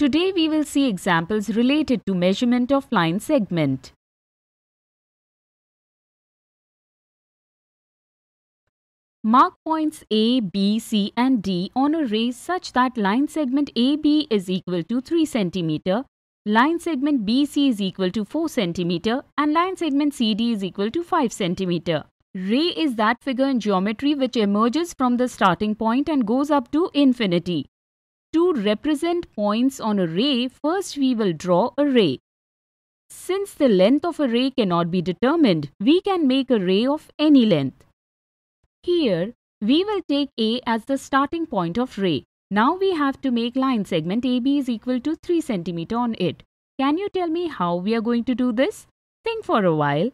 Today we will see examples related to measurement of line segment. Mark points A, B, C and D on a ray such that line segment AB is equal to 3 cm, line segment BC is equal to 4 cm and line segment CD is equal to 5 cm. Ray is that figure in geometry which emerges from the starting point and goes up to infinity to represent points on a ray, first we will draw a ray. Since the length of a ray cannot be determined, we can make a ray of any length. Here, we will take A as the starting point of ray. Now we have to make line segment AB is equal to 3 cm on it. Can you tell me how we are going to do this? Think for a while.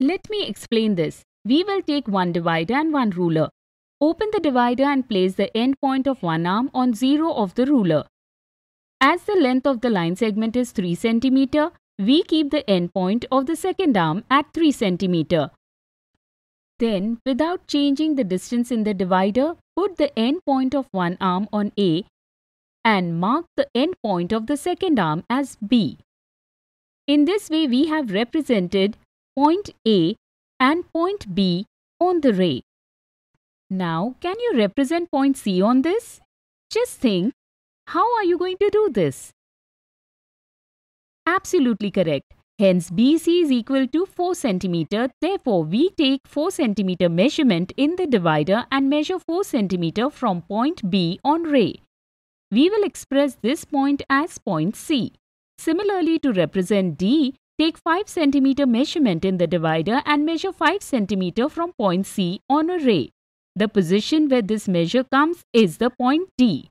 Let me explain this. We will take one divider and one ruler. Open the divider and place the end point of one arm on 0 of the ruler. As the length of the line segment is 3 cm, we keep the end point of the second arm at 3 cm. Then, without changing the distance in the divider, put the end point of one arm on A and mark the end point of the second arm as B. In this way, we have represented point A and point B on the ray. Now, can you represent point C on this? Just think, how are you going to do this? Absolutely correct. Hence, BC is equal to 4 cm. Therefore, we take 4 cm measurement in the divider and measure 4 cm from point B on ray. We will express this point as point C. Similarly, to represent D, take 5 cm measurement in the divider and measure 5 cm from point C on a ray. The position where this measure comes is the point D.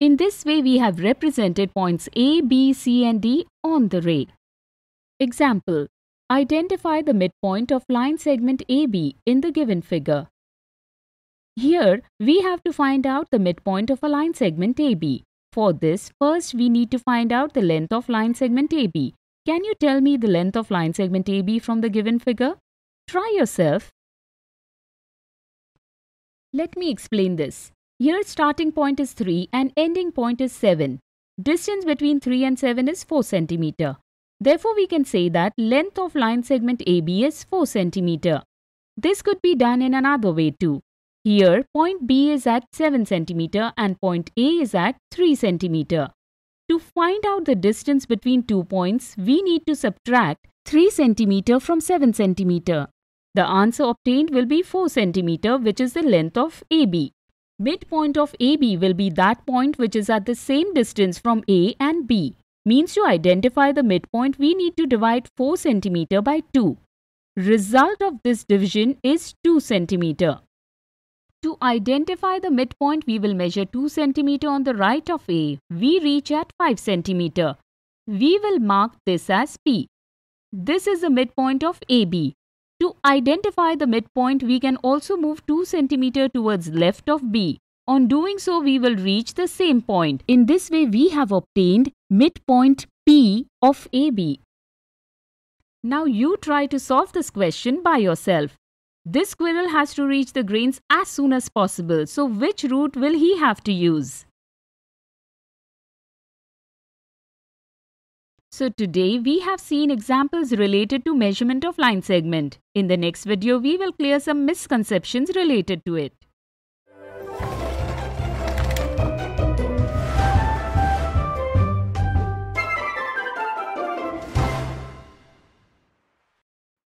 In this way, we have represented points A, B, C and D on the ray. Example, identify the midpoint of line segment AB in the given figure. Here, we have to find out the midpoint of a line segment AB. For this, first we need to find out the length of line segment AB. Can you tell me the length of line segment AB from the given figure? Try yourself. Let me explain this. Here starting point is 3 and ending point is 7. Distance between 3 and 7 is 4 centimeter. Therefore, we can say that length of line segment AB is 4 centimeter. This could be done in another way too. Here, point B is at 7 centimeter and point A is at 3 centimeter. To find out the distance between two points, we need to subtract 3 centimeter from 7 centimeter. The answer obtained will be 4 cm which is the length of AB. Midpoint of AB will be that point which is at the same distance from A and B. Means to identify the midpoint we need to divide 4 cm by 2. Result of this division is 2 cm. To identify the midpoint we will measure 2 cm on the right of A. We reach at 5 cm. We will mark this as P. This is the midpoint of AB. To identify the midpoint, we can also move 2 cm towards left of B. On doing so, we will reach the same point. In this way, we have obtained midpoint P of AB. Now you try to solve this question by yourself. This squirrel has to reach the grains as soon as possible, so which route will he have to use? So today we have seen examples related to measurement of line segment. In the next video we will clear some misconceptions related to it.